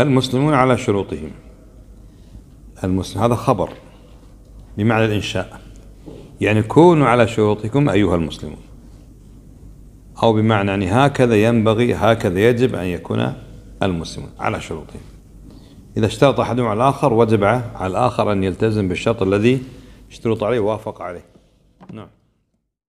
المسلمون على شروطهم المسلم هذا خبر بمعنى الإنشاء يعني كونوا على شروطكم أيها المسلمون أو بمعنى يعني هكذا ينبغي هكذا يجب أن يكون المسلمون على شروطهم إذا اشترط أحدهم على الآخر وجب على الآخر أن يلتزم بالشرط الذي اشترط عليه ووافق عليه نعم